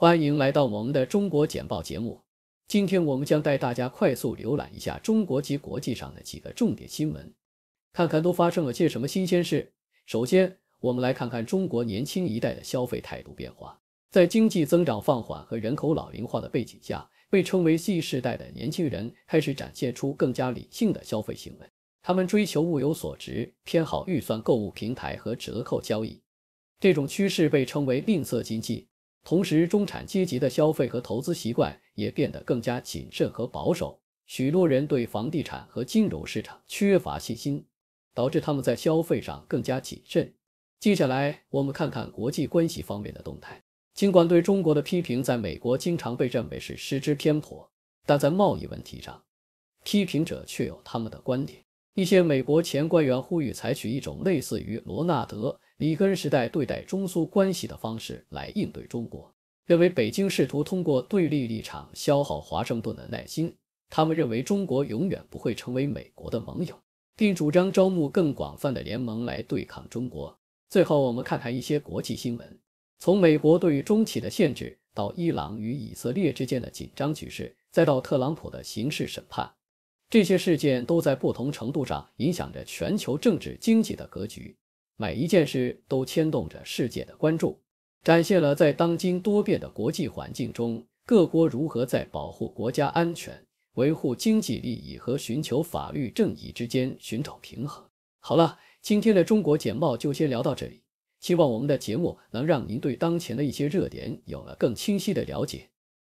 欢迎来到我们的中国简报节目。今天我们将带大家快速浏览一下中国及国际上的几个重点新闻，看看都发生了些什么新鲜事。首先，我们来看看中国年轻一代的消费态度变化。在经济增长放缓和人口老龄化的背景下，被称为 Z 世代的年轻人开始展现出更加理性的消费行为。他们追求物有所值，偏好预算购物平台和折扣交易。这种趋势被称为吝啬经济。同时，中产阶级的消费和投资习惯也变得更加谨慎和保守。许多人对房地产和金融市场缺乏信心，导致他们在消费上更加谨慎。接下来，我们看看国际关系方面的动态。尽管对中国的批评在美国经常被认为是失之偏颇，但在贸易问题上，批评者却有他们的观点。一些美国前官员呼吁采取一种类似于罗纳德。里根时代对待中苏关系的方式来应对中国，认为北京试图通过对立立场消耗华盛顿的耐心。他们认为中国永远不会成为美国的盟友，并主张招募更广泛的联盟来对抗中国。最后，我们看看一些国际新闻：从美国对于中企的限制，到伊朗与以色列之间的紧张局势，再到特朗普的刑事审判，这些事件都在不同程度上影响着全球政治经济的格局。每一件事都牵动着世界的关注，展现了在当今多变的国际环境中，各国如何在保护国家安全、维护经济利益和寻求法律正义之间寻找平衡。好了，今天的中国简报就先聊到这里，希望我们的节目能让您对当前的一些热点有了更清晰的了解。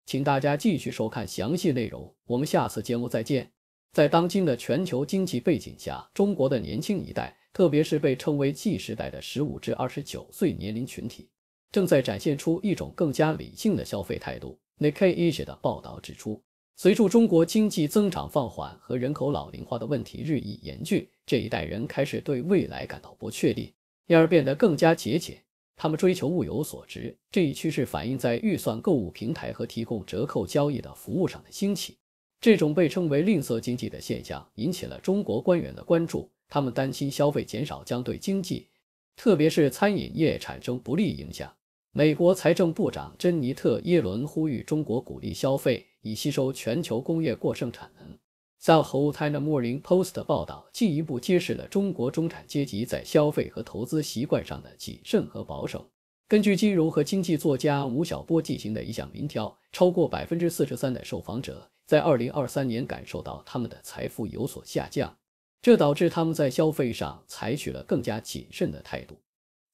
请大家继续收看详细内容，我们下次节目再见。在当今的全球经济背景下，中国的年轻一代。特别是被称为 G 时代”的十五至二十九岁年龄群体，正在展现出一种更加理性的消费态度。n i k K e Asia》的报道指出，随着中国经济增长放缓和人口老龄化的问题日益严峻，这一代人开始对未来感到不确定，因而变得更加节俭。他们追求物有所值，这一趋势反映在预算购物平台和提供折扣交易的服务上的兴起。这种被称为“吝啬经济”的现象引起了中国官员的关注。他们担心消费减少将对经济，特别是餐饮业产生不利影响。美国财政部长珍妮特·耶伦呼吁中国鼓励消费，以吸收全球工业过剩产能。South c n Morning Post 报道进一步揭示了中国中产阶级在消费和投资习惯上的谨慎和保守。根据金融和经济作家吴晓波进行的一项民调，超过百分之四十三的受访者在二零二三年感受到他们的财富有所下降。这导致他们在消费上采取了更加谨慎的态度。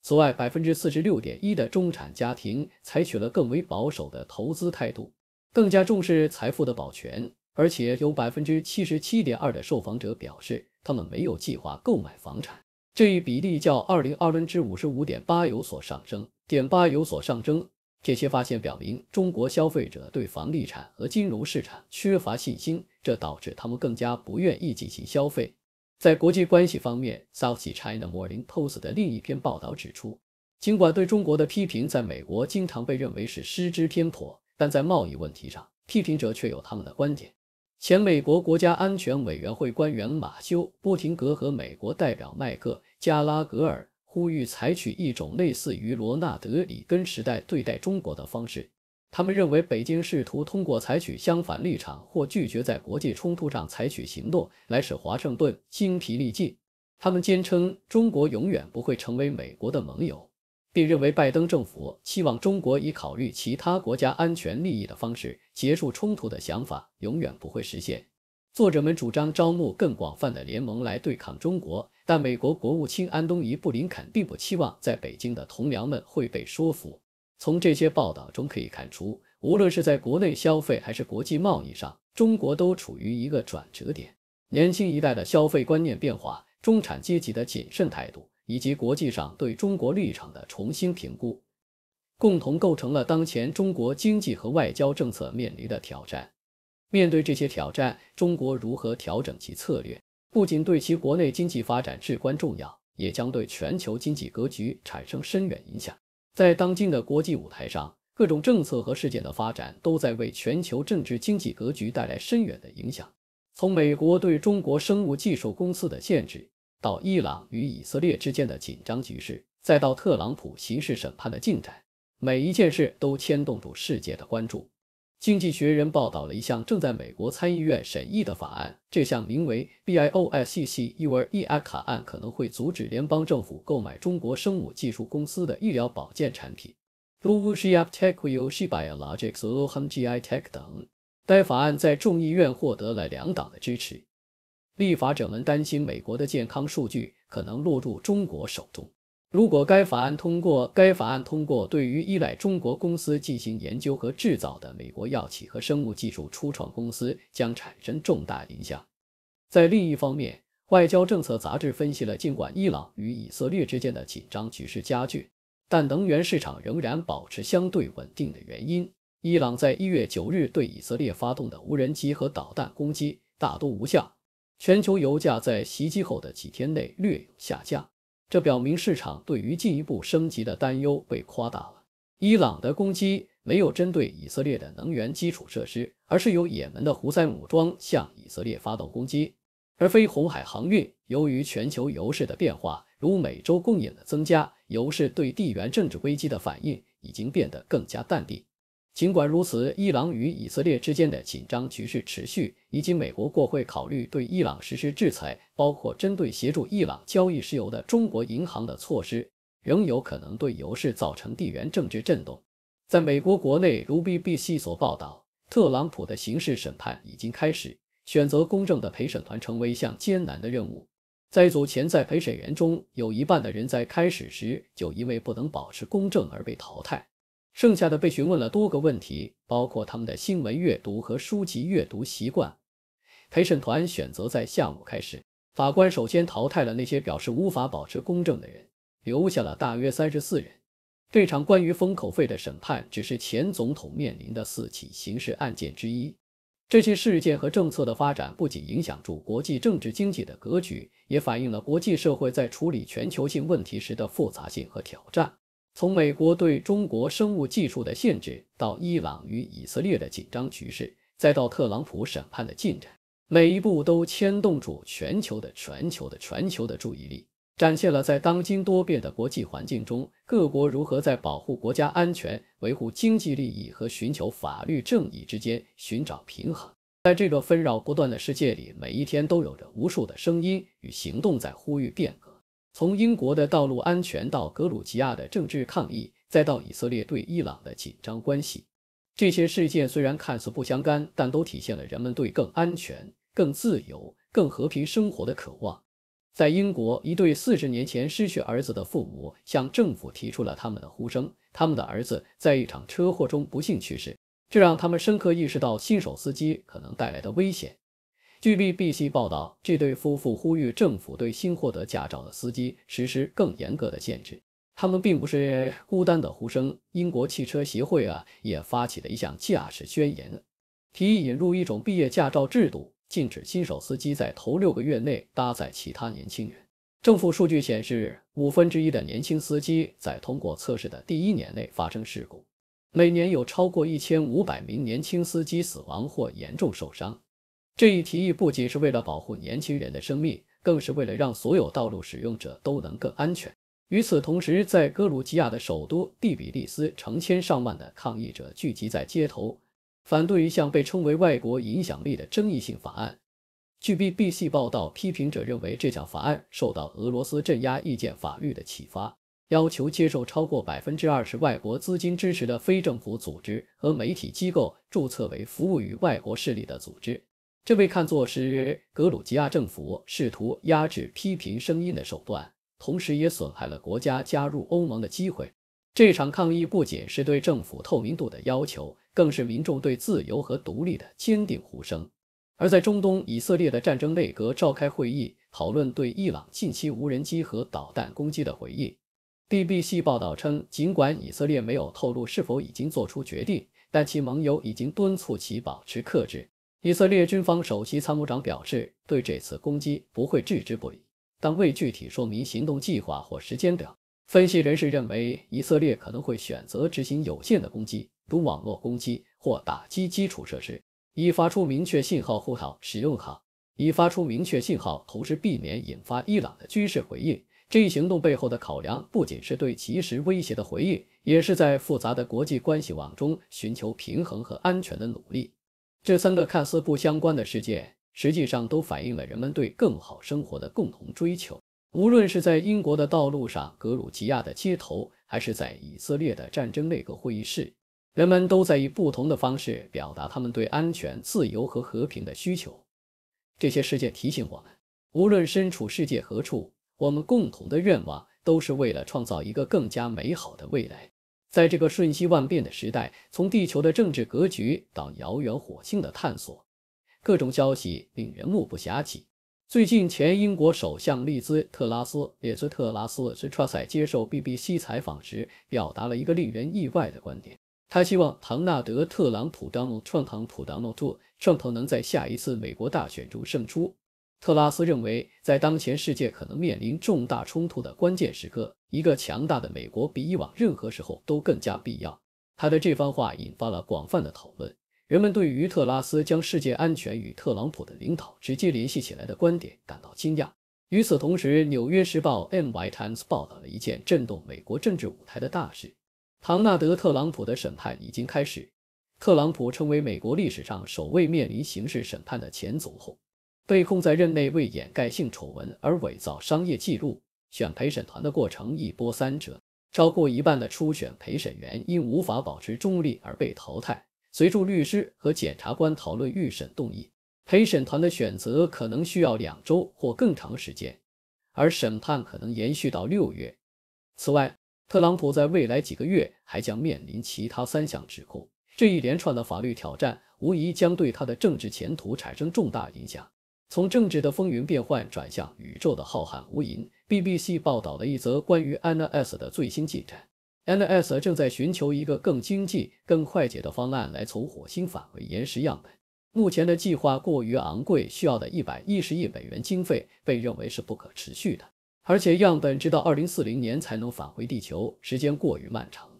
此外，百分之四十六点一的中产家庭采取了更为保守的投资态度，更加重视财富的保全。而且，有百分之七十七点二的受访者表示，他们没有计划购买房产。这一比例较二零二分之五十五点八有所上升。点八有所上升。这些发现表明，中国消费者对房地产和金融市场缺乏信心，这导致他们更加不愿意进行消费。在国际关系方面，《South China Morning Post》的另一篇报道指出，尽管对中国的批评在美国经常被认为是失之偏颇，但在贸易问题上，批评者却有他们的观点。前美国国家安全委员会官员马修·波廷格和美国代表麦克·加拉格尔呼吁采取一种类似于罗纳德·里根时代对待中国的方式。他们认为，北京试图通过采取相反立场或拒绝在国际冲突上采取行动来使华盛顿精疲力尽。他们坚称，中国永远不会成为美国的盟友，并认为拜登政府期望中国以考虑其他国家安全利益的方式结束冲突的想法永远不会实现。作者们主张招募更广泛的联盟来对抗中国，但美国国务卿安东尼·布林肯并不期望在北京的同僚们会被说服。从这些报道中可以看出，无论是在国内消费还是国际贸易上，中国都处于一个转折点。年轻一代的消费观念变化、中产阶级的谨慎态度，以及国际上对中国立场的重新评估，共同构成了当前中国经济和外交政策面临的挑战。面对这些挑战，中国如何调整其策略，不仅对其国内经济发展至关重要，也将对全球经济格局产生深远影响。在当今的国际舞台上，各种政策和事件的发展都在为全球政治经济格局带来深远的影响。从美国对中国生物技术公司的限制，到伊朗与以色列之间的紧张局势，再到特朗普刑事审判的进展，每一件事都牵动住世界的关注。《经济学人》报道了一项正在美国参议院审议的法案，这项名为 B I O S C U R E A 案，可能会阻止联邦政府购买中国生物技术公司的医疗保健产品，如 WuXi a p t e c h i b i o l o g i c s l h a m G I Tech 等。该法案在众议院获得了两党的支持。立法者们担心，美国的健康数据可能落入中国手中。如果该法案通过，该法案通过，对于依赖中国公司进行研究和制造的美国药企和生物技术初创公司将产生重大影响。在另一方面，外交政策杂志分析了尽管伊朗与以色列之间的紧张局势加剧，但能源市场仍然保持相对稳定的原因。伊朗在一月九日对以色列发动的无人机和导弹攻击大多无效，全球油价在袭击后的几天内略有下降。这表明市场对于进一步升级的担忧被夸大了。伊朗的攻击没有针对以色列的能源基础设施，而是由也门的胡塞武装向以色列发动攻击，而非红海航运。由于全球油市的变化，如美洲供应的增加，油市对地缘政治危机的反应已经变得更加淡定。尽管如此，伊朗与以色列之间的紧张局势持续，以及美国国会考虑对伊朗实施制裁，包括针对协助伊朗交易石油的中国银行的措施，仍有可能对油市造成地缘政治震动。在美国国内，如 BBC 所报道，特朗普的刑事审判已经开始，选择公正的陪审团成为一项艰难的任务。在一组潜在陪审员中，有一半的人在开始时就因为不能保持公正而被淘汰。剩下的被询问了多个问题，包括他们的新闻阅读和书籍阅读习惯。陪审团选择在下午开始。法官首先淘汰了那些表示无法保持公正的人，留下了大约三十四人。这场关于封口费的审判只是前总统面临的四起刑事案件之一。这些事件和政策的发展不仅影响住国际政治经济的格局，也反映了国际社会在处理全球性问题时的复杂性和挑战。从美国对中国生物技术的限制，到伊朗与以色列的紧张局势，再到特朗普审判的进展，每一步都牵动住全球的、全球的、全球的注意力，展现了在当今多变的国际环境中，各国如何在保护国家安全、维护经济利益和寻求法律正义之间寻找平衡。在这个纷扰不断的世界里，每一天都有着无数的声音与行动在呼吁变革。从英国的道路安全到格鲁吉亚的政治抗议，再到以色列对伊朗的紧张关系，这些事件虽然看似不相干，但都体现了人们对更安全、更自由、更和平生活的渴望。在英国，一对四十年前失去儿子的父母向政府提出了他们的呼声，他们的儿子在一场车祸中不幸去世，这让他们深刻意识到新手司机可能带来的危险。据 BBC 报道，这对夫妇呼吁政府对新获得驾照的司机实施更严格的限制。他们并不是孤单的呼声，英国汽车协会啊也发起了一项驾驶宣言，提议引入一种毕业驾照制度，禁止新手司机在头六个月内搭载其他年轻人。政府数据显示，五分之一的年轻司机在通过测试的第一年内发生事故，每年有超过一千五百名年轻司机死亡或严重受伤。这一提议不仅是为了保护年轻人的生命，更是为了让所有道路使用者都能更安全。与此同时，在格鲁吉亚的首都第比利斯，成千上万的抗议者聚集在街头，反对一项被称为“外国影响力”的争议性法案。据 BBC 报道，批评者认为这项法案受到俄罗斯镇压意见法律的启发，要求接受超过百分之二十外国资金支持的非政府组织和媒体机构注册为服务于外国势力的组织。这被看作是格鲁吉亚政府试图压制批评声音的手段，同时也损害了国家加入欧盟的机会。这场抗议不仅是对政府透明度的要求，更是民众对自由和独立的坚定呼声。而在中东，以色列的战争内阁召开会议，讨论对伊朗近期无人机和导弹攻击的回应。BBC 报道称，尽管以色列没有透露是否已经做出决定，但其盟友已经敦促其保持克制。以色列军方首席参谋长表示，对这次攻击不会置之不理，但未具体说明行动计划或时间表。分析人士认为，以色列可能会选择执行有限的攻击，如网络攻击或打击基础设施，以发出明确信号，号使用好，以发出明确信号，同时避免引发伊朗的军事回应。这一行动背后的考量，不仅是对及时威胁的回应，也是在复杂的国际关系网中寻求平衡和安全的努力。这三个看似不相关的事件，实际上都反映了人们对更好生活的共同追求。无论是在英国的道路上、格鲁吉亚的街头，还是在以色列的战争内阁会议室，人们都在以不同的方式表达他们对安全、自由和和平的需求。这些事件提醒我们，无论身处世界何处，我们共同的愿望都是为了创造一个更加美好的未来。在这个瞬息万变的时代，从地球的政治格局到遥远火星的探索，各种消息令人目不暇接。最近，前英国首相利兹·特拉斯（列兹·特拉斯）在接受 BBC 采访时，表达了一个令人意外的观点：他希望唐纳德·特朗普（唐纳德·特朗普）能做创头能在下一次美国大选中胜出。特拉斯认为，在当前世界可能面临重大冲突的关键时刻，一个强大的美国比以往任何时候都更加必要。他的这番话引发了广泛的讨论，人们对于特拉斯将世界安全与特朗普的领导直接联系起来的观点感到惊讶。与此同时，《纽约时报》（NY Times） 报道了一件震动美国政治舞台的大事：唐纳德·特朗普的审判已经开始。特朗普成为美国历史上首位面临刑事审判的前总统，被控在任内为掩盖性丑闻而伪造商业记录。选陪审团的过程一波三折，超过一半的初选陪审员因无法保持中立而被淘汰。随助律师和检察官讨论预审动议，陪审团的选择可能需要两周或更长时间，而审判可能延续到六月。此外，特朗普在未来几个月还将面临其他三项指控。这一连串的法律挑战无疑将对他的政治前途产生重大影响。从政治的风云变幻转向宇宙的浩瀚无垠。BBC 报道了一则关于 n a s 的最新进展。n a s 正在寻求一个更经济、更快捷的方案来从火星返回岩石样本。目前的计划过于昂贵，需要的一百一十亿美元经费被认为是不可持续的，而且样本直到二零四零年才能返回地球，时间过于漫长。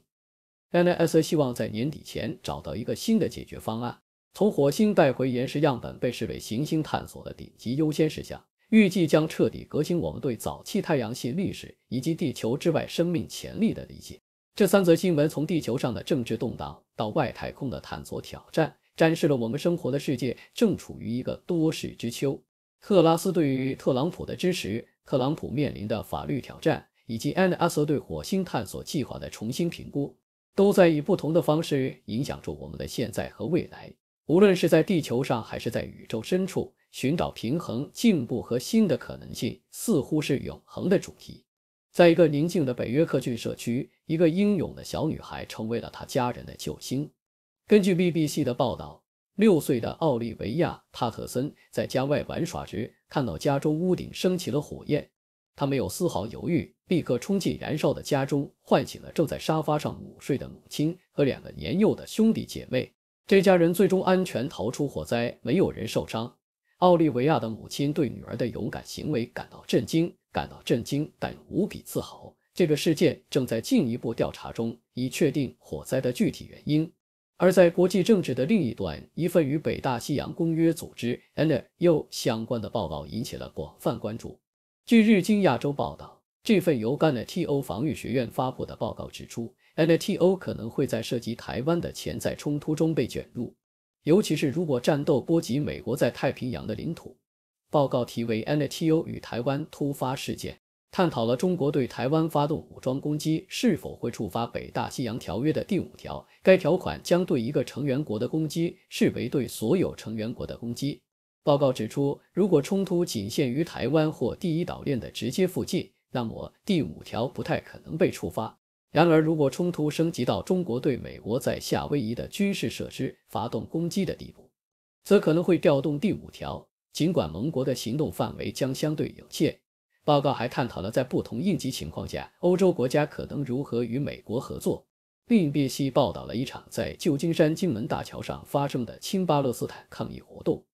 NASA 希望在年底前找到一个新的解决方案，从火星带回岩石样本被视为行星探索的顶级优先事项。预计将彻底革新我们对早期太阳系历史以及地球之外生命潜力的理解。这三则新闻从地球上的政治动荡到外太空的探索挑战，展示了我们生活的世界正处于一个多事之秋。特拉斯对于特朗普的支持，特朗普面临的法律挑战，以及安德阿瑟对火星探索计划的重新评估，都在以不同的方式影响着我们的现在和未来。无论是在地球上还是在宇宙深处。寻找平衡、进步和新的可能性，似乎是永恒的主题。在一个宁静的北约克郡社区，一个英勇的小女孩成为了她家人的救星。根据 BBC 的报道，六岁的奥利维亚·帕特森在家外玩耍时，看到家中屋顶升起了火焰。他没有丝毫犹豫，立刻冲进燃烧的家中，唤醒了正在沙发上午睡的母亲和两个年幼的兄弟姐妹。这家人最终安全逃出火灾，没有人受伤。奥利维亚的母亲对女儿的勇敢行为感到震惊，感到震惊但无比自豪。这个事件正在进一步调查中，以确定火灾的具体原因。而在国际政治的另一端，一份与北大西洋公约组织 n a o 相关的报告引起了广泛关注。据《日经亚洲》报道，这份由 NATO 防御学院发布的报告指出，NATO 可能会在涉及台湾的潜在冲突中被卷入。尤其是如果战斗波及美国在太平洋的领土，报告题为《NATO 与台湾突发事件》，探讨了中国对台湾发动武装攻击是否会触发北大西洋条约的第五条。该条款将对一个成员国的攻击视为对所有成员国的攻击。报告指出，如果冲突仅限于台湾或第一岛链的直接附近，那么第五条不太可能被触发。然而，如果冲突升级到中国对美国在夏威夷的军事设施发动攻击的地步，则可能会调动第五条。尽管盟国的行动范围将相对有限。报告还探讨了在不同应急情况下，欧洲国家可能如何与美国合作，并详细报道了一场在旧金山金门大桥上发生的亲巴勒斯坦抗议活动。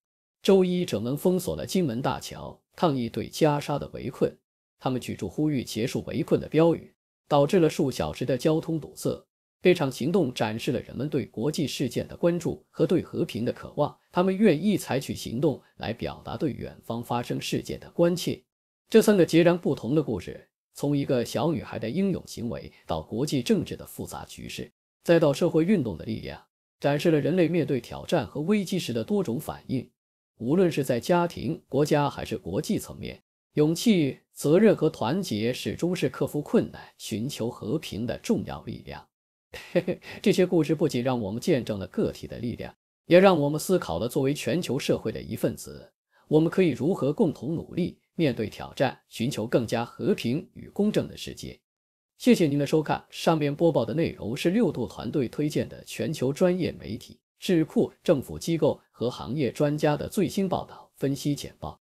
周一，整门封锁了金门大桥，抗议对加沙的围困。他们举出呼吁结束围困的标语。导致了数小时的交通堵塞。这场行动展示了人们对国际事件的关注和对和平的渴望。他们愿意采取行动来表达对远方发生事件的关切。这三个截然不同的故事，从一个小女孩的英勇行为，到国际政治的复杂局势，再到社会运动的力量，展示了人类面对挑战和危机时的多种反应。无论是在家庭、国家还是国际层面。勇气、责任和团结始终是克服困难、寻求和平的重要力量。这些故事不仅让我们见证了个体的力量，也让我们思考了作为全球社会的一份子，我们可以如何共同努力，面对挑战，寻求更加和平与公正的世界。谢谢您的收看。上面播报的内容是六度团队推荐的全球专业媒体、智库、政府机构和行业专家的最新报道、分析简报。